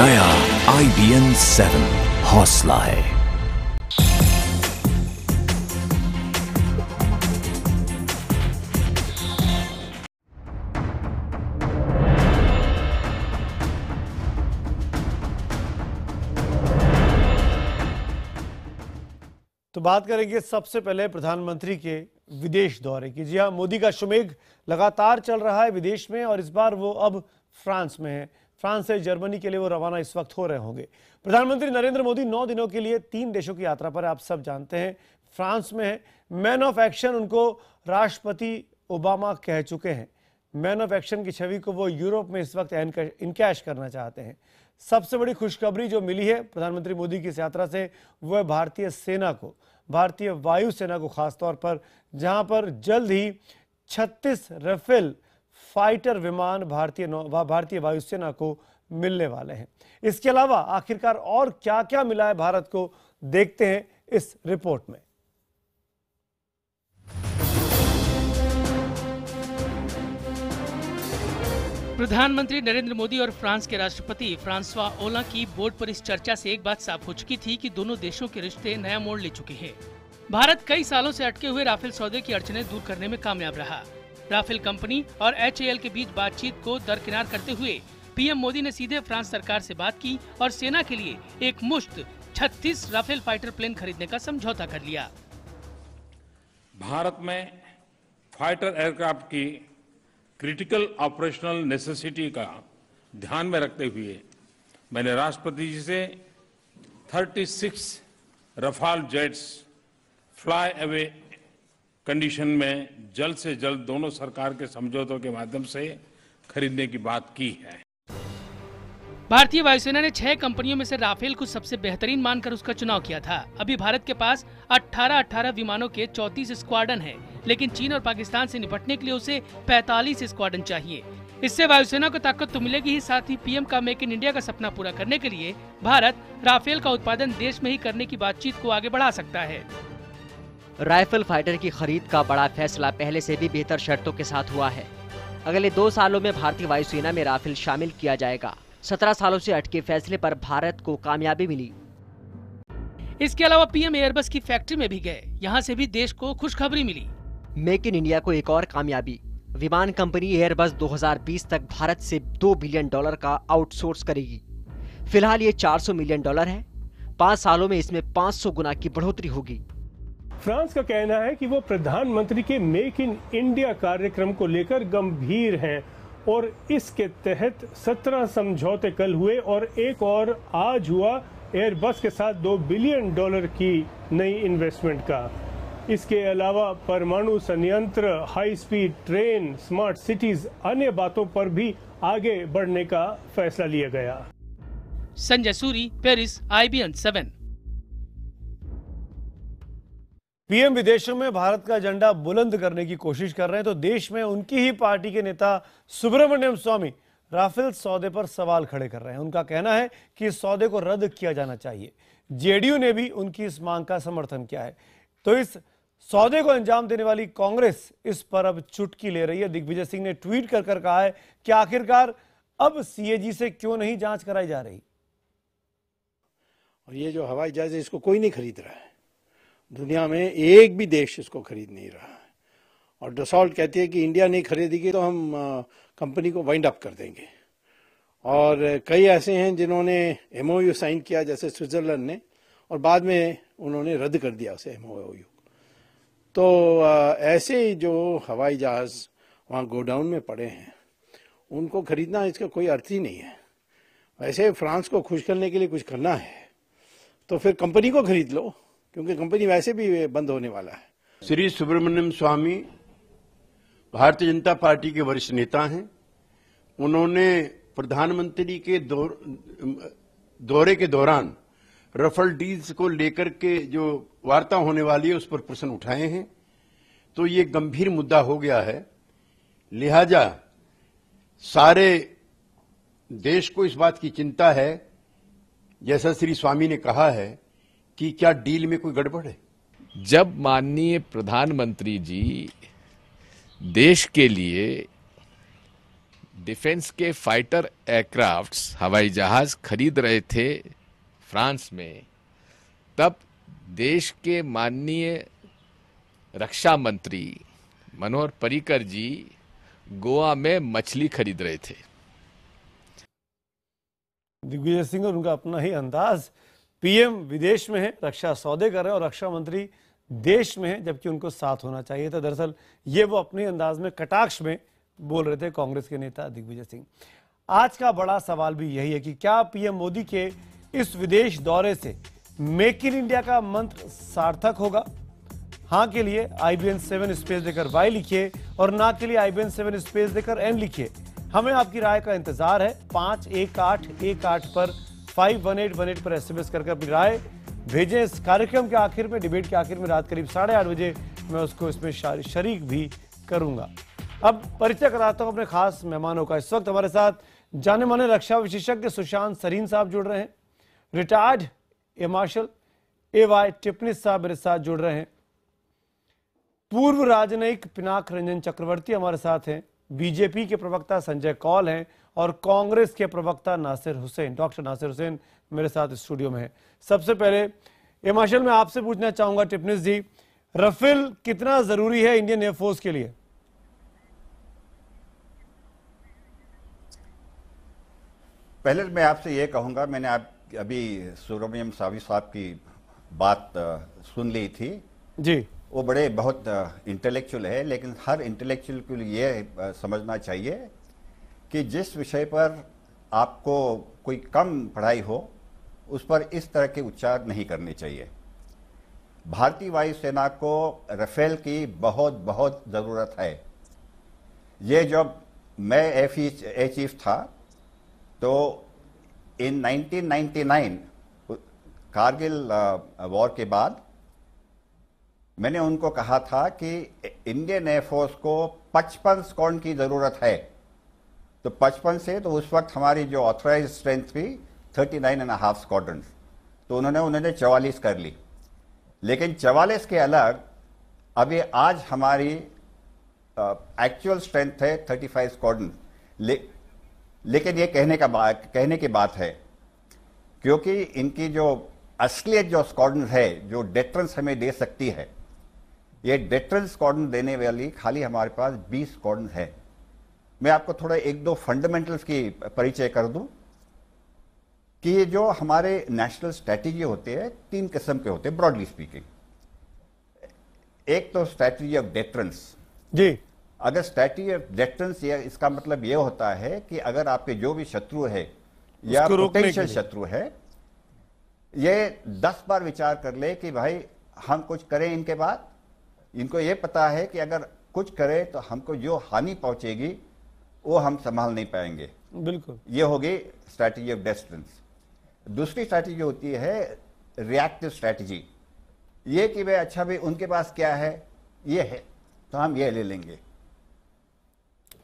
नया आई B N seven हौसला है तो बात करेंगे सबसे पहले प्रधानमंत्री के विदेश दौरे की जी हाँ मोदी का सुमेघ लगातार चल रहा है विदेश में और इस बार वो अब फ्रांस में है फ्रांस से जर्मनी के लिए वो रवाना इस वक्त हो रहे होंगे प्रधानमंत्री नरेंद्र मोदी नौ दिनों के लिए तीन देशों की यात्रा पर आप सब जानते हैं फ्रांस में है मैन ऑफ एक्शन उनको राष्ट्रपति ओबामा कह चुके हैं मैन ऑफ एक्शन की छवि को वो यूरोप में इस वक्त इनकैश करना चाहते हैं सबसे बड़ी खुशखबरी जो मिली है प्रधानमंत्री मोदी की इस यात्रा से वह है भारतीय सेना को भारतीय वायुसेना को खासतौर पर जहां पर जल्द ही 36 रफेल फाइटर विमान भारतीय वा भारतीय वायुसेना को मिलने वाले हैं इसके अलावा आखिरकार और क्या क्या मिला है भारत को देखते हैं इस रिपोर्ट में प्रधानमंत्री नरेंद्र मोदी और फ्रांस के राष्ट्रपति फ्रांसवा ओला की बोर्ड पर इस चर्चा से एक बात साफ हो चुकी थी कि दोनों देशों के रिश्ते नया मोड़ ले चुके हैं भारत कई सालों से अटके हुए राफेल सौदे की अड़चने दूर करने में कामयाब रहा राफेल कंपनी और एच के बीच बातचीत को दरकिनार करते हुए पीएम मोदी ने सीधे फ्रांस सरकार से बात की और सेना के लिए एक मुश्त 36 राफेल फाइटर प्लेन खरीदने का समझौता कर लिया भारत में फाइटर एयरक्राफ्ट की क्रिटिकल ऑपरेशनल नेसेसिटी का ध्यान में रखते हुए मैंने राष्ट्रपति जी से 36 Rafale jets fly away condition में जल्द से जल्द दोनों सरकार के समझौतों के माध्यम से खरीदने की बात की है भारतीय वायुसेना ने छह कंपनियों में से राफेल को सबसे बेहतरीन मानकर उसका चुनाव किया था अभी भारत के पास 18-18 विमानों के 34 स्क्वाडन हैं, लेकिन चीन और पाकिस्तान से निपटने के लिए उसे 45 स्क्वाडन चाहिए इससे वायुसेना को ताकत तो मिलेगी ही साथ ही पीएम का मेक इन इंडिया का सपना पूरा करने के लिए भारत राफेल का उत्पादन देश में ही करने की बातचीत को आगे बढ़ा सकता है राइफल फाइटर की खरीद का बड़ा फैसला पहले से भी बेहतर शर्तों के साथ हुआ है अगले दो सालों में भारतीय वायुसेना में राफेल शामिल किया जाएगा सत्रह सालों से अटके फैसले पर भारत को कामयाबी मिली इसके अलावा पीएम एयरबस की फैक्ट्री में भी गए यहाँ से भी देश को खुशखबरी मिली मेक इन इंडिया को एक और कामयाबी विमान कंपनी एयरबस 2020 तक भारत से 2 बिलियन डॉलर का आउटसोर्स करेगी फिलहाल ये 400 मिलियन डॉलर है पाँच सालों में इसमें 500 गुना की बढ़ोतरी होगी फ्रांस का कहना है कि वो प्रधानमंत्री के मेक इन इंडिया कार्यक्रम को लेकर गंभीर हैं और इसके तहत सत्रह समझौते कल हुए और एक और आज हुआ एयरबस के साथ दो बिलियन डॉलर की नई इन्वेस्टमेंट का इसके अलावा परमाणु संयंत्र high speed train smart cities अन्य बातों पर भी आगे बढ़ने का फैसला लिया गया Sanjay Suri Paris I B N seven PM विदेशों में भारत का झंडा बुलंद करने की कोशिश कर रहे हैं तो देश में उनकी ही पार्टी के नेता सुब्रमण्यम स्वामी राफेल सौदे पर सवाल खड़े कर रहे हैं उनका कहना है कि इस सौदे को रद्द किया जाना चाहिए जेडीयू ने भी उनकी इस मांग का समर्थन किया है तो इस सौदे को अंजाम देने वाली कांग्रेस इस पर अब चुटकी ले रही है दिग्विजय सिंह ने ट्वीट कर कर कहा है कि आखिरकार अब सीएजी से क्यों नहीं जांच कराई जा रही और ये जो हवाई जहाज है इसको कोई नहीं खरीद रहा है दुनिया में एक भी देश इसको खरीद नहीं रहा है और डसॉल्ट कहती है कि इंडिया नहीं खरीदेगी तो हम कंपनी को वाइंड अप कर देंगे और कई ऐसे हैं जिन्होंने एम साइन किया जैसे स्विट्ज़रलैंड ने और बाद में उन्होंने रद्द कर दिया उसे एम तो ऐसे जो हवाई जहाज़ वहाँ गोडाउन में पड़े हैं उनको खरीदना इसका कोई अर्थ ही नहीं है वैसे फ्रांस को खुश करने के लिए कुछ करना है तो फिर कंपनी को खरीद लो क्योंकि कंपनी वैसे भी बंद होने वाला है श्री सुब्रमण्यम स्वामी भारतीय जनता पार्टी के वरिष्ठ नेता हैं उन्होंने प्रधानमंत्री के दौरे के दौरान रफल डील्स को लेकर के जो वार्ता होने वाली है उस पर प्रश्न उठाए हैं तो ये गंभीर मुद्दा हो गया है लिहाजा सारे देश को इस बात की चिंता है जैसा श्री स्वामी ने कहा है कि क्या डील में कोई गड़बड़ है जब माननीय प्रधानमंत्री जी देश के लिए डिफेंस के फाइटर एयरक्राफ्ट्स हवाई जहाज खरीद रहे थे फ्रांस में तब देश के माननीय रक्षा मंत्री मनोहर पर्रिकर जी गोवा में मछली खरीद रहे थे दिग्विजय सिंह और उनका अपना ही अंदाज़ पीएम विदेश में है रक्षा सौदे कर रहे हैं और रक्षा मंत्री देश में है जबकि उनको साथ होना चाहिए था दरअसल ये वो अपने अंदाज में कटाक्ष में बोल रहे थे कांग्रेस के नेता दिग्विजय सिंह आज का बड़ा सवाल भी यही है कि क्या पीएम मोदी के इस विदेश दौरे से मेक इन इंडिया का मंत्र सार्थक होगा हाँ के लिए I B N seven space देकर वाई लिखिए और ना के लिए I B N seven space देकर एन लिखिए हमें आपकी राय का इंतजार है पांच एक आठ एक आठ पर five one eight one eight पर एसएमएस कर अपनी राय भेजें इस कार्यक्रम के आखिर में डिबेट के आखिर में रात करीब साढ़े आठ बजे मैं उसको इसमें शरीक भी करूंगा अब परिचय कराता हूं अपने खास मेहमानों का इस वक्त हमारे साथ जाने माने रक्षा विशेषज्ञ सुशांत सरीन साहब जुड़ रहे हैं retired air marshal A Y Tipnis साहब मेरे साथ जुड़ रहे हैं पूर्व राजनयिक पिनाक रंजन चक्रवर्ती हमारे साथ हैं बीजेपी के प्रवक्ता संजय कौल हैं और कांग्रेस के प्रवक्ता नासिर हुसैन डॉक्टर नासिर हुसैन मेरे साथ स्टूडियो में है सबसे पहले हिमाचल में मैं आपसे पूछना चाहूंगा टिपनिस जी रफेल कितना जरूरी है इंडियन एयरफोर्स के लिए पहले मैं आपसे ये कहूंगा मैंने आप अभी सुब्रमण्यम सावी साहब की बात सुन ली थी जी वो बड़े बहुत इंटेलेक्चुअल है लेकिन हर इंटेलेक्चुअल के लिए ये समझना चाहिए कि जिस विषय पर आपको कोई कम पढ़ाई हो उस पर इस तरह के उच्चार नहीं करने चाहिए भारतीय वायुसेना को रफेल की बहुत बहुत ज़रूरत है ये जब मैं एफ ए चीफ था तो इन 1999 कारगिल वॉर के बाद मैंने उनको कहा था कि इंडियन एयरफोर्स को पचपन स्कॉन की ज़रूरत है तो पचपन से तो उस वक्त हमारी जो ऑथराइज स्ट्रेंथ थी thirty nine and half squadron तो उन्होंने उन्होंने चवालीस कर ली लेकिन चवालीस के अलग अभी आज हमारी एक्चुअल स्ट्रेंथ है थर्टी फाइव स्कॉड्रन ले, लेकिन ये कहने का बात कहने की बात है क्योंकि इनकी जो असलियत जो स्क्वाड्रन है जो डेटरेंस हमें दे सकती है ये डेटरल स्क्वाडन देने वाली खाली हमारे पास 20 स्क्वाडन है मैं आपको थोड़ा एक दो फंडामेंटल्स की परिचय कर दूं कि ये जो हमारे नेशनल स्ट्रेटजी होते हैं तीन किस्म के होते हैं ब्रॉडली स्पीकिंग एक तो स्ट्रैटेजी ऑफ डेटरेंस जी अगर स्ट्रेटजी ऑफ डेटरेंस या इसका मतलब ये होता है कि अगर आपके जो भी शत्रु है या पोटेंशियल शत्रु है ये दस बार विचार कर ले कि भाई हम कुछ करें इनके बाद इनको ये पता है कि अगर कुछ करे तो हमको जो हानि पहुंचेगी वो हम संभाल नहीं पाएंगे बिल्कुल ये होगी स्ट्रैटेजी ऑफ डेस्टेंस दूसरी स्ट्रैटेजी होती है रिएक्टिव स्ट्रैटेजी ये कि भाई अच्छा भाई उनके पास क्या है ये है तो हम ये ले लेंगे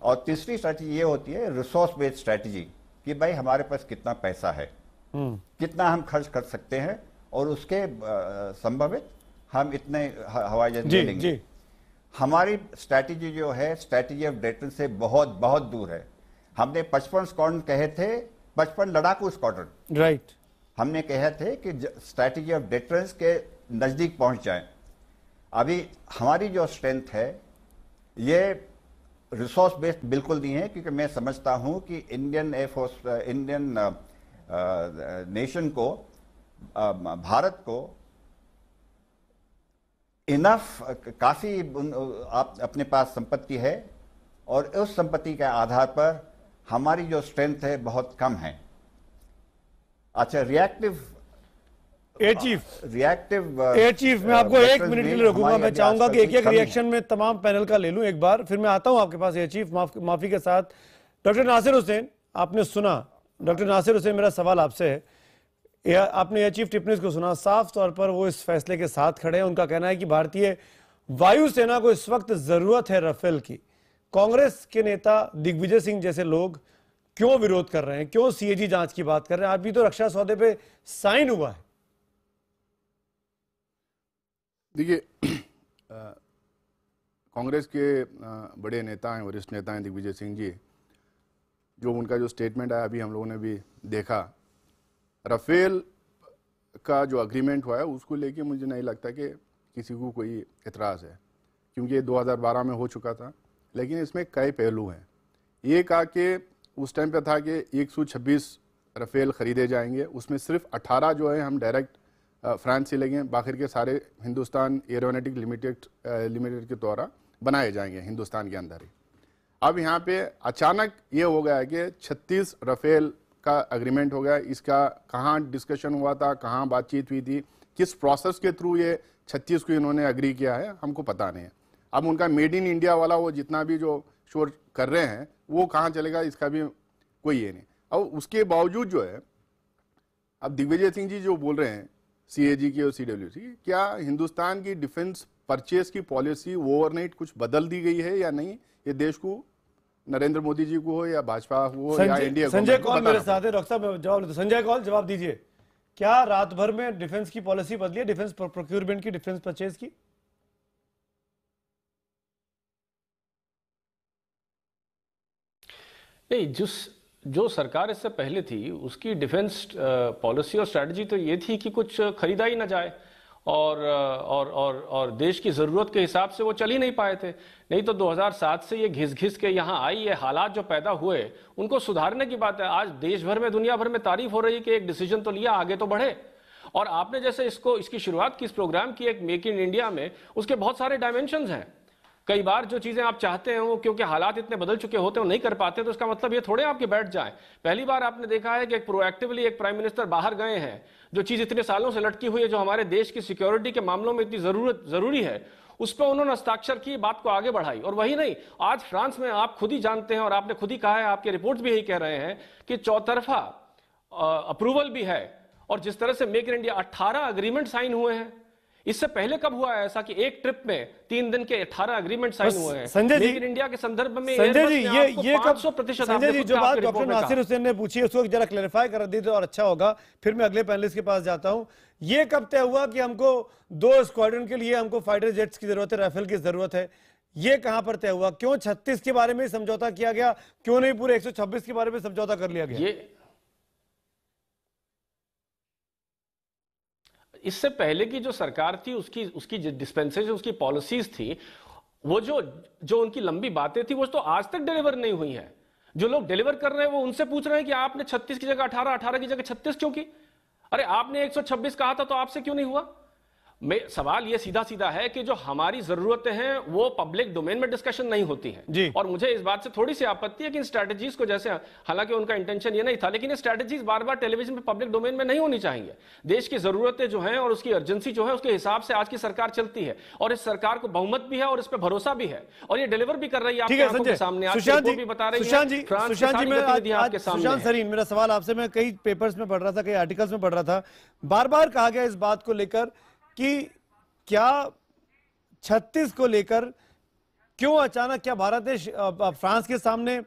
और तीसरी स्ट्रैटेजी ये होती है रिसोर्स बेस्ड स्ट्रैटेजी कि भाई हमारे पास कितना पैसा है हम्म। कितना हम खर्च कर सकते हैं और उसके संभवित हम इतने हवाई जहाज ले लेंगे हमारी स्ट्रैटेजी जो है स्ट्रैटेजी ऑफ डेटन से बहुत बहुत दूर है हमने पचपन स्क्वाड्रन कहे थे पचपन लड़ाकू स्क्वाड्रन राइट हमने कहे थे कि स्ट्रैटेजी ऑफ डेटरेंस के नज़दीक पहुंच जाए अभी हमारी जो स्ट्रेंथ है ये रिसोर्स बेस्ड बिल्कुल नहीं है क्योंकि मैं समझता हूं कि इंडियन एयरफोर्स इंडियन नेशन को भारत को इनफ काफ़ी आप अपने पास संपत्ति है और उस संपत्ति के आधार पर हमारी जो स्ट्रेंथ है बहुत कम है अच्छा reactive air chief reactive air chief मैं आपको एक मिनट के लिए रोकूंगा मैं चाहूंगा कि एक एक रिएक्शन में तमाम पैनल का ले लूं एक बार फिर मैं आता हूं आपके पास ए चीफ माफ, माफी के साथ डॉक्टर नासिर हुसैन आपने सुना डॉक्टर नासिर हुसैन मेरा सवाल आपसे है आपने यह चीफ टिप्पणी को सुना साफ तौर पर वो इस फैसले के साथ खड़े हैं उनका कहना है कि भारतीय वायुसेना को इस वक्त जरूरत है रफेल की कांग्रेस के नेता दिग्विजय सिंह जैसे लोग क्यों विरोध कर रहे हैं क्यों सीएजी जांच की बात कर रहे हैं आज भी तो रक्षा सौदे पे साइन हुआ है देखिए कांग्रेस के बड़े नेता हैं वरिष्ठ नेता हैं दिग्विजय सिंह जी जो उनका जो स्टेटमेंट आया अभी हम लोगों ने भी देखा राफेल का जो अग्रीमेंट हुआ है उसको लेके मुझे नहीं लगता कि किसी को कोई एतराज़ है क्योंकि ये 2012 में हो चुका था लेकिन इसमें कई पहलू हैं ये कहा कि उस टाइम पे था कि 126 राफेल ख़रीदे जाएंगे उसमें सिर्फ 18 जो है हम डायरेक्ट फ्रांस से लेंगे बाखिर के सारे हिंदुस्तान एरोनेटिक लिमिटेड लिमिटेड के द्वारा बनाए जाएंगे हिंदुस्तान के अंदर ही अब यहाँ पे अचानक ये हो गया है कि 36 रफेल का अग्रीमेंट हो गया इसका कहाँ डिस्कशन हुआ था कहाँ बातचीत हुई थी किस प्रोसेस के थ्रू ये छत्तीस को इन्होंने अग्री किया है हमको पता नहीं है अब उनका मेड इन इंडिया वाला वो जितना भी जो शोर कर रहे हैं वो कहाँ चलेगा इसका भी कोई ये नहीं और उसके बावजूद जो है अब दिग्विजय सिंह जी जो बोल रहे हैं सी ए जी की और सी क्या हिंदुस्तान की डिफेंस परचेज की पॉलिसी ओवरनाइट कुछ बदल दी गई है या नहीं ये देश को नरेंद्र मोदी जी को हो या भाजपा हो या इंडिया संजय कौल मेरे साथ है डॉक्टर साहब जवाब संजय कौल जवाब दीजिए क्या रात भर में डिफेंस की पॉलिसी बदली है डिफेंस प्रोक्यूरमेंट की डिफेंस परचेज की नहीं जिस जो सरकार इससे पहले थी उसकी डिफेंस पॉलिसी और स्ट्रैटेजी तो ये थी कि कुछ खरीदा ही ना जाए और और और और देश की ज़रूरत के हिसाब से वो चल ही नहीं पाए थे नहीं तो 2007 से ये घिस घिस के यहाँ आई ये हालात जो पैदा हुए उनको सुधारने की बात है आज देश भर में दुनिया भर में तारीफ हो रही है कि एक डिसीजन तो लिया आगे तो बढ़े और आपने जैसे इसको इसकी शुरुआत की इस प्रोग्राम की एक मेक इन इंडिया में उसके बहुत सारे डायमेंशन हैं कई बार जो चीज़ें आप चाहते हैं वो क्योंकि हालात इतने बदल चुके होते हैं नहीं कर पाते तो उसका मतलब ये थोड़े आपके बैठ जाए पहली बार आपने देखा है कि एक प्रोएक्टिवली एक प्राइम मिनिस्टर बाहर गए हैं जो चीज़ इतने सालों से लटकी हुई है जो हमारे देश की सिक्योरिटी के मामलों में इतनी ज़रूरत ज़रूरी है उस पर उन्होंने हस्ताक्षर की बात को आगे बढ़ाई और वही नहीं आज फ्रांस में आप खुद ही जानते हैं और आपने खुद ही कहा है आपके रिपोर्ट भी यही कह रहे हैं कि चौतरफा अप्रूवल भी है और जिस तरह से make in India 18 agreement sign हुए हैं इससे पहले कब हुआ ऐसा कि एक ट्रिप में तीन दिन के अठारह अग्रीमेंट साइन हुए हैं संजय जी इंडिया के संदर्भ में संजय जी ये ये कब सौ प्रतिशत संजय जी जो बात डॉक्टर नासिर हुसैन ने पूछी उसको जरा क्लैरिफाई कर दी तो और अच्छा होगा फिर मैं अगले पैनलिस्ट के पास जाता हूँ ये कब तय हुआ कि हमको दो स्क्वाड्रन के लिए हमको फाइटर जेट्स की जरूरत है राइफल की जरूरत है ये कहां पर तय हुआ क्यों 36 के बारे में समझौता किया गया क्यों नहीं पूरे 126 के बारे में समझौता कर लिया गया ये इससे पहले की जो सरकार थी उसकी उसकी डिस्पेंसरी उसकी पॉलिसीज थी वो जो जो उनकी लंबी बातें थी वो तो आज तक डिलीवर नहीं हुई है जो लोग डिलीवर कर रहे हैं वो उनसे पूछ रहे हैं कि आपने 36 की जगह 18 18 की जगह 36 क्यों की अरे आपने 126 कहा था तो आपसे क्यों नहीं हुआ में सवाल ये सीधा सीधा है कि जो हमारी जरूरतें हैं वो पब्लिक डोमेन में डिस्कशन नहीं होती है जी और मुझे इस बात से थोड़ी सी आपत्ति है कि इन स्ट्रैटेजीज को जैसे हालांकि उनका इंटेंशन ये नहीं था लेकिन ये स्ट्रैटेजीज बार बार टेलीविजन पे पब्लिक डोमेन में नहीं होनी चाहिए देश की जरूरतें जो है और उसकी अर्जेंसी जो है उसके हिसाब से आज की सरकार चलती है और इस सरकार को बहुमत भी है और इस पर भरोसा भी है और ये डिलीवर भी कर रही है आपके सामने बता रहे हैं मेरा सवाल आपसे मैं कई पेपर्स में पढ़ रहा था कई आर्टिकल्स में पढ़ रहा था बार बार कहा गया इस बात को लेकर कि क्या छत्तीस को लेकर क्यों अचानक क्या भारत ने फ्रांस के सामने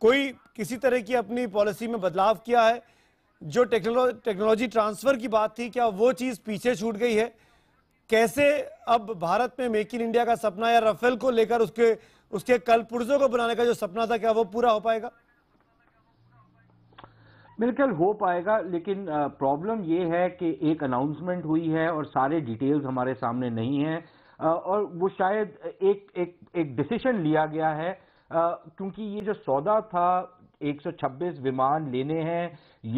कोई किसी तरह की अपनी पॉलिसी में बदलाव किया है जो टेक्नोलॉजी टेक्नोलॉजी ट्रांसफर की बात थी क्या वो चीज़ पीछे छूट गई है कैसे अब भारत में मेक इन इंडिया का सपना या रफेल को लेकर उसके उसके कल पुर्जों को बनाने का जो सपना था क्या वो पूरा हो पाएगा मेरे ख्याल हो पाएगा लेकिन प्रॉब्लम ये है कि एक अनाउंसमेंट हुई है और सारे डिटेल्स हमारे सामने नहीं है और वो शायद एक एक एक डिसीशन लिया गया है क्योंकि ये जो सौदा था 126 विमान लेने हैं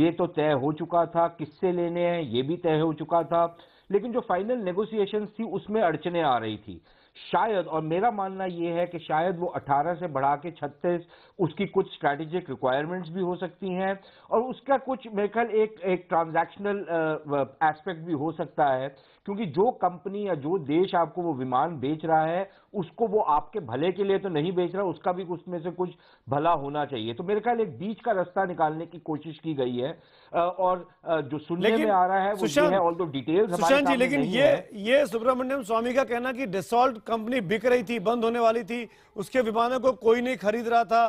ये तो तय हो चुका था किससे लेने हैं ये भी तय हो चुका था लेकिन जो फाइनल नेगोशिएशंस थी उसमें अड़चने आ रही थी शायद और मेरा मानना यह है कि शायद वो 18 से बढ़ा के 36 उसकी कुछ स्ट्रैटेजिक रिक्वायरमेंट्स भी हो सकती हैं और उसका कुछ मेरे ख्याल एक एक ट्रांजैक्शनल एस्पेक्ट भी हो सकता है क्योंकि जो कंपनी या जो देश आपको वो विमान बेच रहा है उसको वो आपके भले के लिए तो नहीं बेच रहा उसका भी उसमें से कुछ भला होना चाहिए तो मेरे ख्याल एक बीच का रास्ता निकालने की कोशिश की गई है और जो सुनने में आ रहा है वो ये है दो डिटेल्स सुशांत जी लेकिन ये ये सुब्रमण्यम स्वामी का कहना कि डिसॉल्ट कंपनी बिक रही थी बंद होने वाली थी उसके विमानों को कोई नहीं खरीद रहा था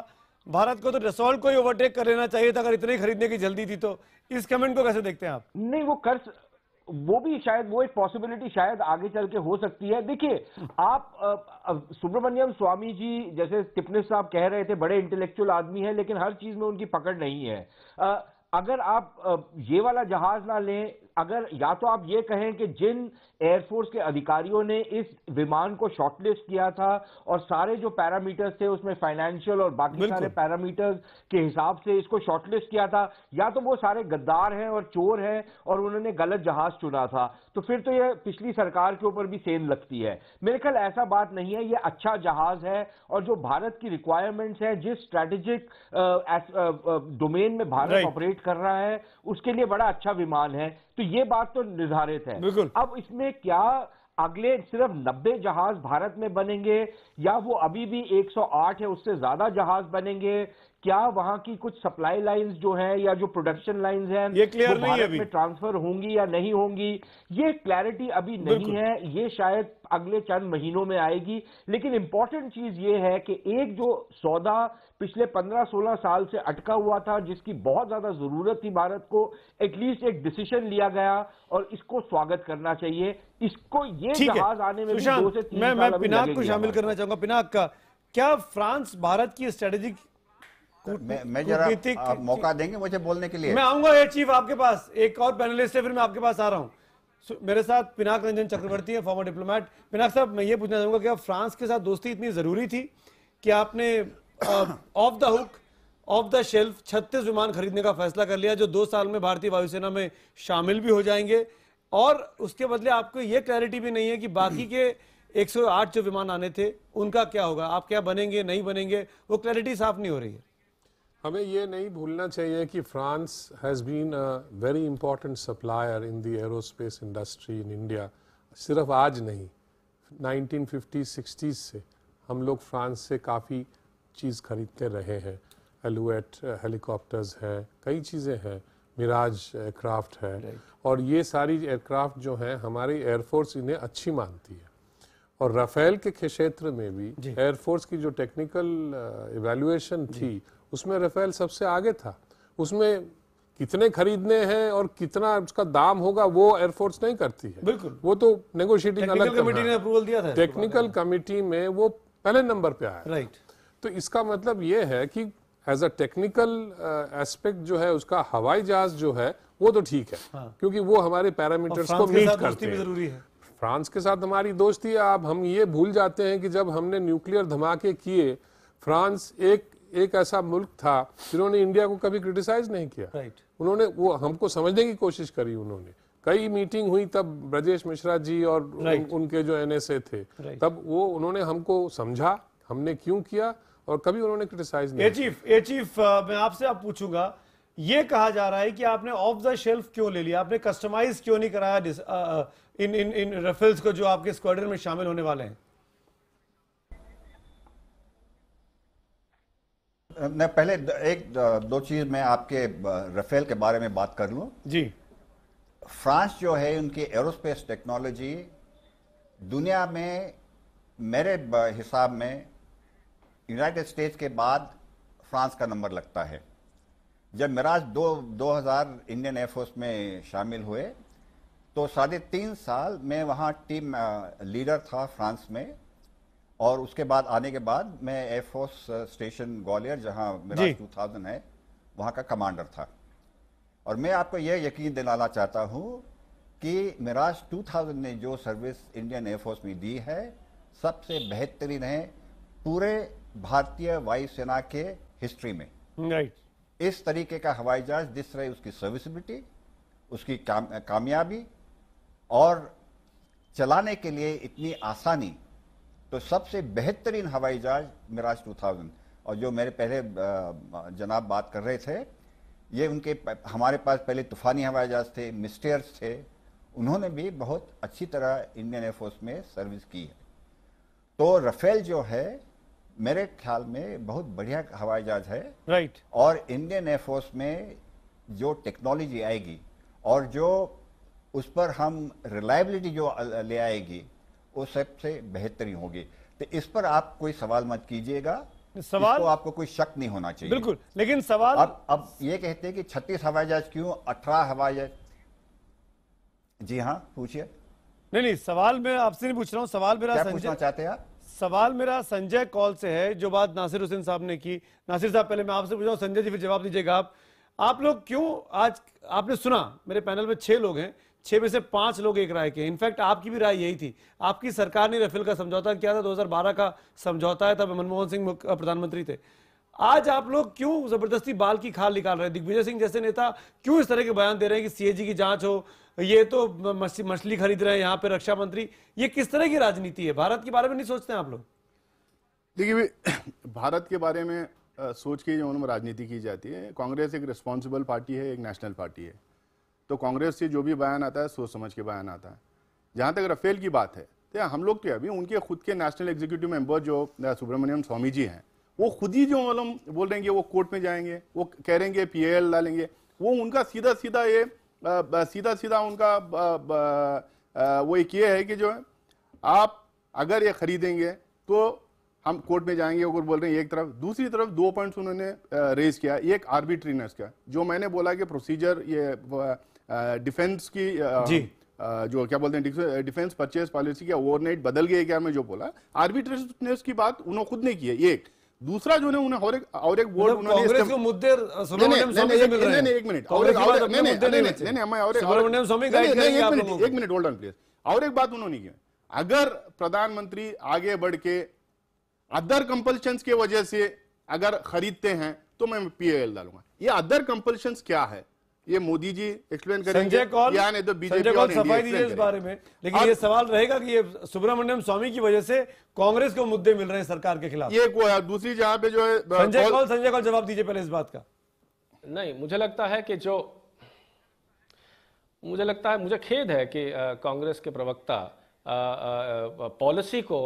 भारत को तो डिसॉल्ट को ही ओवरटेक कर लेना चाहिए था अगर इतने खरीदने की जल्दी थी तो इस कमेंट को कैसे देखते हैं आप नहीं वो खर्च वो भी शायद वो एक पॉसिबिलिटी शायद आगे चल के हो सकती है देखिए आप सुब्रमण्यम स्वामी जी जैसे टिपनेस साहब कह रहे थे बड़े इंटेलेक्चुअल आदमी है लेकिन हर चीज में उनकी पकड़ नहीं है आ, अगर आप ये वाला जहाज ना लें अगर या तो आप ये कहें कि जिन एयरफोर्स के अधिकारियों ने इस विमान को शॉर्टलिस्ट किया था और सारे जो पैरामीटर्स थे उसमें फाइनेंशियल और बाकी सारे पैरामीटर्स के हिसाब से इसको शॉर्टलिस्ट किया था या तो वो सारे गद्दार हैं और चोर हैं और उन्होंने गलत जहाज चुना था तो फिर तो यह पिछली सरकार के ऊपर भी सेंध लगती है मेरे ख्याल ऐसा बात नहीं है ये अच्छा जहाज है और जो भारत की रिक्वायरमेंट्स है जिस स्ट्रेटेजिक डोमेन में भारत ऑपरेट कर रहा है उसके लिए बड़ा अच्छा विमान है तो ये बात तो निर्धारित है अब इसमें में क्या अगले सिर्फ 90 जहाज भारत में बनेंगे या वो अभी भी 108 है उससे ज्यादा जहाज बनेंगे क्या वहां की कुछ सप्लाई लाइंस जो है या जो प्रोडक्शन लाइंस हैं ये क्लियर नहीं है ट्रांसफर होंगी या नहीं होंगी ये क्लैरिटी अभी नहीं है ये शायद अगले चंद महीनों में आएगी लेकिन इंपॉर्टेंट चीज ये है कि एक जो सौदा पिछले 15-16 साल से अटका हुआ था जिसकी बहुत ज्यादा जरूरत थी भारत को एटलीस्ट एक डिसीजन लिया गया और इसको स्वागत करना चाहिए इसको ये जहाज आने में दो से तीन मैं, मैं पिनाक को शामिल करना चाहूंगा पिनाक का क्या फ्रांस भारत की स्ट्रेटेजिक मैं, जरा आप मौका देंगे मुझे बोलने के लिए मैं आऊंगा ये चीफ आपके पास एक और पैनलिस्ट है फिर मैं आपके पास आ रहा हूँ मेरे साथ पिनाक रंजन चक्रवर्ती है फॉर्मर डिप्लोमैट पिनाक साहब मैं ये पूछना चाहूंगा कि आप फ्रांस के साथ दोस्ती इतनी जरूरी थी कि आपने off the hook off the shelf छत्तीस विमान खरीदने का फैसला कर लिया जो दो साल में भारतीय वायुसेना में शामिल भी हो जाएंगे और उसके बदले आपको ये क्लैरिटी भी नहीं है कि बाकी के 108 जो विमान आने थे उनका क्या होगा आप क्या बनेंगे नहीं बनेंगे वो क्लैरिटी साफ नहीं हो रही है हमें ये नहीं भूलना चाहिए कि France has been a very important supplier in the aerospace industry in India सिर्फ आज नहीं 1950 60s से हम लोग फ्रांस से काफ़ी चीज़ खरीदते रहे हैं एलुएट हेलीकॉप्टर्स uh, हैं कई चीज़ें हैं मिराज एयरक्राफ्ट है और ये सारी एयरक्राफ्ट जो हैं हमारी एयरफोर्स इन्हें अच्छी मानती है और राफेल के क्षेत्र में भी एयरफोर्स की जो टेक्निकल इवेल्युएशन uh, थी जी. उसमें रफेल सबसे आगे था उसमें कितने खरीदने हैं और कितना उसका दाम होगा वो एयरफोर्स नहीं करती है बिल्कुल वो तो नेगोशिएटिंग अलग कमेटी ने अप्रूवल दिया था टेक्निकल कमेटी में वो पहले नंबर पे आया राइट तो इसका मतलब ये है कि एज अ टेक्निकल एस्पेक्ट जो है उसका हवाई जहाज जो है वो तो ठीक है हाँ। क्योंकि वो हमारे पैरामीटर्स को मीट करते हैं जरूरी है फ्रांस के साथ हमारी दोस्ती आप हम ये भूल जाते हैं कि जब हमने न्यूक्लियर धमाके किए फ्रांस एक एक ऐसा मुल्क था जिन्होंने इंडिया को कभी क्रिटिसाइज नहीं किया right. उन्होंने वो हमको समझने की कोशिश करी उन्होंने कई मीटिंग हुई तब ब्रजेश मिश्रा जी और right. उन, उनके जो एन थे right. तब वो उन्होंने हमको समझा हमने क्यों किया और कभी उन्होंने क्रिटिसाइज नहीं एचीफ चीफ ए चीफ मैं आपसे अब आप पूछूंगा ये कहा जा रहा है कि आपने ऑफ द शेल्फ क्यों ले लिया आपने कस्टमाइज क्यों नहीं कराया इन इन इन रफेल्स को जो आपके स्क्वाड्रन में शामिल होने वाले हैं मैं पहले एक दो चीज मैं आपके रफेल के बारे में बात कर लूं जी फ्रांस जो है उनकी एरोस्पेस टेक्नोलॉजी दुनिया में मेरे हिसाब में यूनाइटेड स्टेट्स के बाद फ्रांस का नंबर लगता है जब मिराज दो 2000 इंडियन एयरफोर्स में शामिल हुए तो साढ़े तीन साल मैं वहाँ टीम लीडर था फ्रांस में और उसके बाद आने के बाद मैं एयरफोर्स स्टेशन uh, ग्वालियर जहाँ मेरा टू थाउजेंड है वहाँ का कमांडर था और मैं आपको यह यकीन दिलाना चाहता हूँ कि मिराज 2000 ने जो सर्विस इंडियन एयरफोर्स में दी है सबसे बेहतरीन है पूरे भारतीय वायुसेना के हिस्ट्री में राइट इस तरीके का हवाई जहाज दिस तरह उसकी सर्विसबिलिटी उसकी काम, कामयाबी और चलाने के लिए इतनी आसानी तो सबसे बेहतरीन हवाई जहाज मिराज 2000 और जो मेरे पहले जनाब बात कर रहे थे ये उनके हमारे पास पहले तूफानी हवाई जहाज थे मिस्टेयर्स थे उन्होंने भी बहुत अच्छी तरह इंडियन एयरफोर्स में सर्विस की है तो रफेल जो है मेरे ख्याल में बहुत बढ़िया हवाई जहाज है राइट right. और इंडियन एयरफोर्स में जो टेक्नोलॉजी आएगी और जो उस पर हम रिलायबिलिटी जो ले आएगी उस सबसे बेहतरी होगी तो इस पर आप कोई सवाल मत कीजिएगा सवाल आपको कोई शक नहीं होना चाहिए बिल्कुल लेकिन सवाल अब अब ये कहते हैं कि छत्तीस हवाई जहाज क्यों अठारह हवाई जहाज जी हाँ पूछिए नहीं नहीं सवाल मैं आपसे नहीं पूछ रहा हूँ सवाल मेरा क्या पूछना चाहते हैं आप सवाल मेरा संजय कॉल से है जो बात नासिर हुसैन साहब ने की नासिर साहब पहले मैं आपसे पूछ रहा हूँ संजय जी फिर जवाब दीजिएगा आप आप लोग क्यों आज आपने सुना मेरे पैनल में छह लोग हैं छह में से पांच लोग एक राय के इनफैक्ट आपकी भी राय यही थी आपकी सरकार ने रफेल का समझौता किया था 2012 का समझौता है तब मनमोहन सिंह प्रधानमंत्री थे आज आप लोग क्यों जबरदस्ती बाल की खाल निकाल रहे हैं दिग्विजय सिंह जैसे नेता क्यों इस तरह के बयान दे रहे हैं कि सीएजी की जांच हो ये तो मछली खरीद रहे हैं यहाँ पे रक्षा मंत्री ये किस तरह की राजनीति है भारत के बारे में नहीं सोचते हैं आप लोग देखिए भारत के बारे में सोच के जो राजनीति की जाती है कांग्रेस एक रिस्पॉन्सिबल पार्टी है एक नेशनल पार्टी है तो कांग्रेस से जो भी बयान आता है सोच समझ के बयान आता है जहाँ तक रफेल की बात है तो हम लोग तो अभी उनके खुद के नेशनल एग्जीक्यूटिव मेंबर जो सुब्रमण्यम स्वामी जी हैं वो खुद ही जो मालूम मतलब बोल रहे हैं वो कोर्ट में जाएंगे वो कह रहे हैं पी डालेंगे वो उनका सीधा सीधा ये सीधा सीधा उनका वो एक ये है कि जो है आप अगर ये खरीदेंगे तो हम कोर्ट में जाएंगे अगर बोल रहे हैं एक तरफ दूसरी तरफ दो पॉइंट्स उन्होंने रेज किया एक आर्बिट्रीनेस का जो मैंने बोला कि प्रोसीजर ये डिफेंस की आ, जी जो क्या बोलते हैं डिफेंस परचेज पॉलिसी की ओवरनाइट बदल गई क्या मैं जो बोला आर्बिट्रेशनेस की बात उन्होंने खुद ने की है एक दूसरा जो उन्हें और एक और एक बोर्ड मतलब उन्होंने मुद्दे एक मिनट और एक मिनट होल्ड ऑन प्लीज और एक बात उन्होंने की अगर प्रधानमंत्री आगे बढ़ के अदर कंपल्शन के वजह से अगर खरीदते हैं तो मैं पीएल डालूंगा ये अदर कंपल्शन क्या है ये मोदी जी एक्सप्लेन करेंगे कौल, या नहीं तो बीजेपी और सफाई दीजिए इस बारे में लेकिन ये सवाल रहेगा कि ये सुब्रमण्यम स्वामी की वजह से कांग्रेस को मुद्दे मिल रहे हैं सरकार के खिलाफ ये को दूसरी जहाँ पे जो है संजय कौल संजय कौल जवाब दीजिए पहले इस बात का नहीं मुझे लगता है कि जो मुझे लगता है मुझे खेद है कि कांग्रेस के प्रवक्ता पॉलिसी को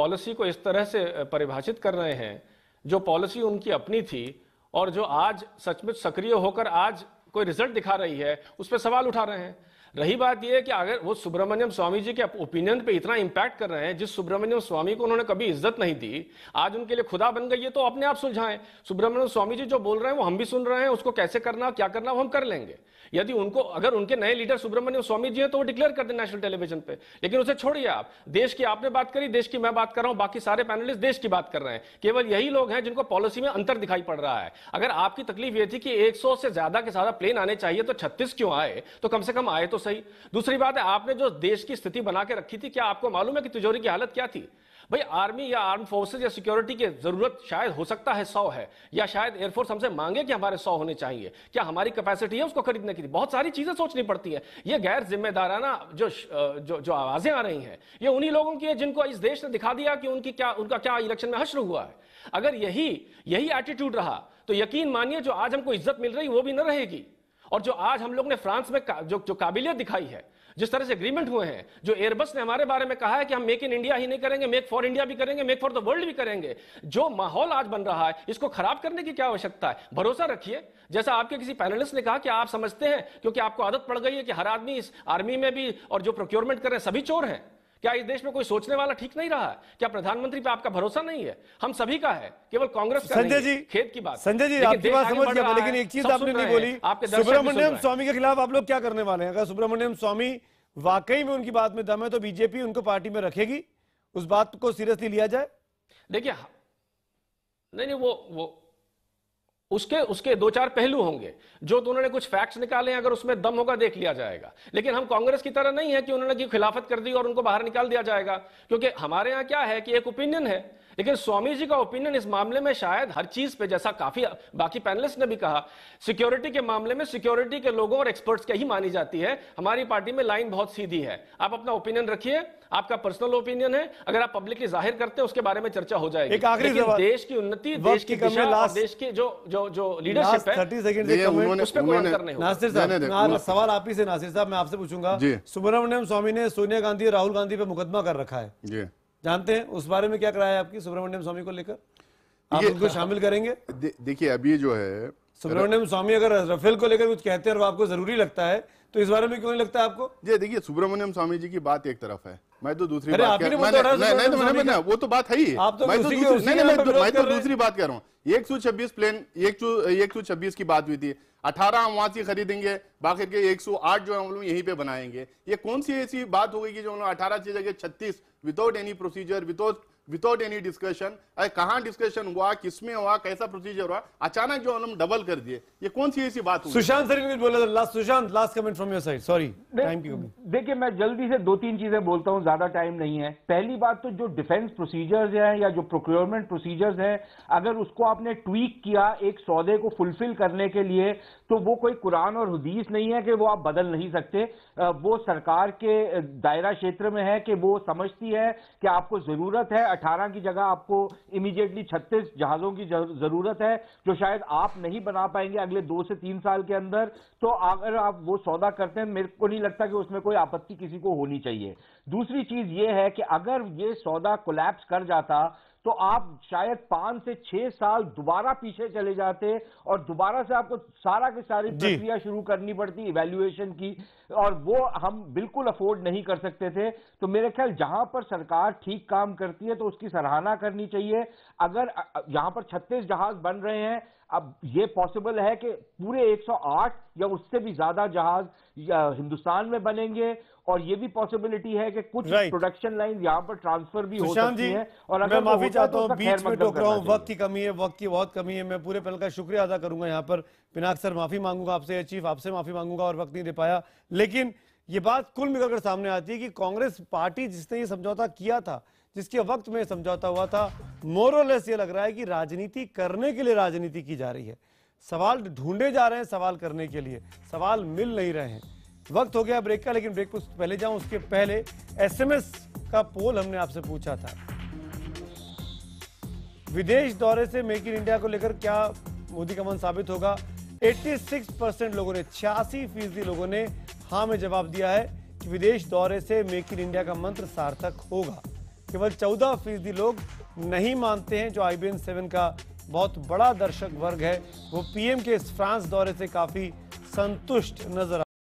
पॉलिसी को इस तरह से परिभाषित कर रहे हैं जो पॉलिसी उनकी अपनी थी और जो आज सचमुच सक्रिय होकर आज कोई रिजल्ट दिखा रही है उस पर सवाल उठा रहे हैं रही बात यह है कि अगर वो सुब्रमण्यम स्वामी जी के ओपिनियन पे इतना इंपैक्ट कर रहे हैं जिस सुब्रमण्यम स्वामी को उन्होंने कभी इज्जत नहीं दी आज उनके लिए खुदा बन गई है तो अपने आप सुलझाएं सुब्रमण्यम स्वामी जी जो बोल रहे हैं वो हम भी सुन रहे हैं उसको कैसे करना क्या करना वो हम कर लेंगे यदि उनको अगर उनके नए लीडर सुब्रमण्यम स्वामी जी हैं तो वो डिक्लेयर कर दें नेशनल टेलीविजन पर लेकिन उसे छोड़िए आप देश की आपने बात करी देश की मैं बात कर रहा हूं बाकी सारे पैनलिस्ट देश की बात कर रहे हैं केवल यही लोग हैं जिनको पॉलिसी में अंतर दिखाई पड़ रहा है अगर आपकी तकलीफ ये थी कि सौ से ज्यादा के ज्यादा प्लेन आने चाहिए तो छत्तीस क्यों आए तो कम से कम आए तो सही दूसरी बात है आपने जो देश की स्थिति बना के रखी थी क्या आपको मालूम है कि तिजोरी की हालत क्या थी भाई आर्मी या आर्म फोर्सेज या सिक्योरिटी की जरूरत शायद हो सकता है सौ है या शायद एयरफोर्स हमसे मांगे कि हमारे सौ होने चाहिए क्या हमारी कैपेसिटी है उसको खरीदने की बहुत सारी चीजें सोचनी पड़ती है ये गैर जिम्मेदाराना जो जो जो आवाजें आ रही हैं ये उन्हीं लोगों की है जिनको इस देश ने दिखा दिया कि उनकी क्या उनका क्या इलेक्शन में हश्र हुआ है अगर यही यही एटीट्यूड रहा तो यकीन मानिए जो आज हमको इज्जत मिल रही वो भी न रहेगी और जो आज हम लोग ने फ्रांस में का, जो जो काबिलियत दिखाई है जिस तरह से एग्रीमेंट हुए हैं जो एयरबस ने हमारे बारे में कहा है कि हम मेक इन इंडिया ही नहीं करेंगे मेक फॉर इंडिया भी करेंगे मेक फॉर द वर्ल्ड भी करेंगे जो माहौल आज बन रहा है इसको खराब करने की क्या आवश्यकता है भरोसा रखिए जैसा आपके किसी पैनलिस्ट ने कहा कि आप समझते हैं क्योंकि आपको आदत पड़ गई है कि हर आदमी इस आर्मी में भी और जो प्रोक्योरमेंट कर रहे हैं सभी चोर हैं क्या इस देश में कोई सोचने वाला ठीक नहीं रहा है क्या प्रधानमंत्री पे आपका भरोसा नहीं है हम सभी का है केवल कांग्रेस का संजय जी खेत की बात संजय जी आपकी बात समझ गया लेकिन एक चीज आपने नहीं बोली आपके सुब्रमण्यम स्वामी के खिलाफ आप लोग क्या करने वाले हैं अगर सुब्रमण्यम स्वामी वाकई में उनकी बात में दम है तो बीजेपी उनको पार्टी में रखेगी उस बात को सीरियसली लिया जाए देखिए हाँ, नहीं नहीं वो वो उसके उसके दो चार पहलू होंगे जो तो उन्होंने कुछ फैक्ट्स निकाले अगर उसमें दम होगा देख लिया जाएगा लेकिन हम कांग्रेस की तरह नहीं है कि उन्होंने की खिलाफत कर दी और उनको बाहर निकाल दिया जाएगा क्योंकि हमारे यहाँ क्या है कि एक ओपिनियन है लेकिन स्वामी जी का ओपिनियन इस मामले में शायद हर चीज पे जैसा काफी बाकी पैनलिस्ट ने भी कहा सिक्योरिटी के मामले में सिक्योरिटी के लोगों और एक्सपर्ट्स के ही मानी जाती है हमारी पार्टी में लाइन बहुत सीधी है आप अपना ओपिनियन रखिए आपका पर्सनल ओपिनियन है अगर आप पब्लिकली जाहिर करते हैं उसके बारे में चर्चा हो जाएगी देश की उन्नति देश की देश की जो जो जो लीडरशिप है थर्टी उस पर सवाल आप ही से नासिर साहब मैं आपसे पूछूंगा सुब्रमण्यम स्वामी ने सोनिया गांधी और राहुल गांधी पर मुकदमा कर रखा है जानते हैं उस बारे में क्या कराया आपकी सुब्रमण्यम स्वामी को लेकर आप उनको शामिल करेंगे देखिए अभी जो है सुब्रमण्यम स्वामी अगर रफेल को लेकर कुछ कहते हैं और आपको जरूरी लगता है तो इस बारे में क्यों नहीं लगता है आपको जी देखिए सुब्रमण्यम स्वामी जी की बात एक तरफ है मैं तो दूसरी बात कर नहीं नहीं तो वो तो बात है ही तो मैं तो, तो दूसरी बात कर रहा हूँ एक सौ छब्बीस प्लेन एक सौ छब्बीस की बात हुई थी अठारह हम वहां से खरीदेंगे बाकी के 108 जो है हम लोग यहीं पे बनाएंगे ये कौन सी ऐसी बात हो गई कि जो हम लोग अठारह की जगह छत्तीस without any procedure without without any discussion अरे कहाँ डिस्कशन हुआ किसमें हुआ कैसा प्रोसीजर हुआ अचानक जो हम डबल कर दिए ये कौन सी ऐसी बात सुशांत सर कुछ बोला last Sushant last comment from your side sorry time की देखिए मैं जल्दी से दो तीन चीजें बोलता हूँ ज्यादा टाइम नहीं है पहली बात तो जो डिफेंस प्रोसीजर्स हैं या जो प्रोक्योरमेंट प्रोसीजर्स हैं अगर उसको आपने ट्वीक किया एक सौदे को फुलफिल करने के लिए तो वो कोई कुरान और हदीस नहीं है कि वो आप बदल नहीं सकते वो सरकार के दायरा क्षेत्र में है कि वो समझती है कि आपको ज़रूरत है अठारह की जगह आपको इमीडिएटली छत्तीस जहाज़ों की ज़रूरत है जो शायद आप नहीं बना पाएंगे अगले दो से तीन साल के अंदर तो अगर आप वो सौदा करते हैं मेरे को नहीं लगता कि उसमें कोई आपत्ति किसी को होनी चाहिए दूसरी चीज़ ये है कि अगर ये सौदा कोलैप्स कर जाता तो आप शायद पांच से छह साल दोबारा पीछे चले जाते और दोबारा से आपको सारा की सारी प्रक्रिया शुरू करनी पड़ती इवेल्युएशन की और वो हम बिल्कुल अफोर्ड नहीं कर सकते थे तो मेरे ख्याल जहां पर सरकार ठीक काम करती है तो उसकी सराहना करनी चाहिए अगर यहां पर छत्तीस जहाज बन रहे हैं अब ये पॉसिबल है कि पूरे 108 या उससे भी ज्यादा जहाज हिंदुस्तान में बनेंगे और ये भी पॉसिबिलिटी है कि कुछ प्रोडक्शन लाइन यहाँ पर ट्रांसफर भी हो सकती है और अगर माफी चाहता तो हूँ बीच में टोक रहा हूँ वक्त की कमी है वक्त की बहुत कमी है मैं पूरे पल का शुक्रिया अदा करूंगा यहाँ पर पिनाक सर माफी मांगूंगा आपसे चीफ आपसे माफी मांगूंगा और वक्त नहीं दे पाया लेकिन ये बात कुल मिलकर सामने आती है कि कांग्रेस पार्टी जिसने ये समझौता किया था जिसके वक्त में समझौता हुआ था मोरलेस ये लग रहा है कि राजनीति करने के लिए राजनीति की जा रही है सवाल ढूंढे जा रहे हैं सवाल करने के लिए सवाल मिल नहीं रहे हैं वक्त हो गया ब्रेक का लेकिन ब्रेक कुछ पहले जाऊं उसके पहले एसएमएस का पोल हमने आपसे पूछा था विदेश दौरे से मेक इन इंडिया को लेकर क्या मोदी का मन साबित होगा 86 परसेंट लोगों ने छियासी फीसदी लोगों ने हाँ में जवाब दिया है कि विदेश दौरे से मेक इन इंडिया का मंत्र सार्थक होगा केवल 14 फीसदी लोग नहीं मानते हैं जो आई बी सेवन का बहुत बड़ा दर्शक वर्ग है वो पीएम के इस फ्रांस दौरे से काफी संतुष्ट नजर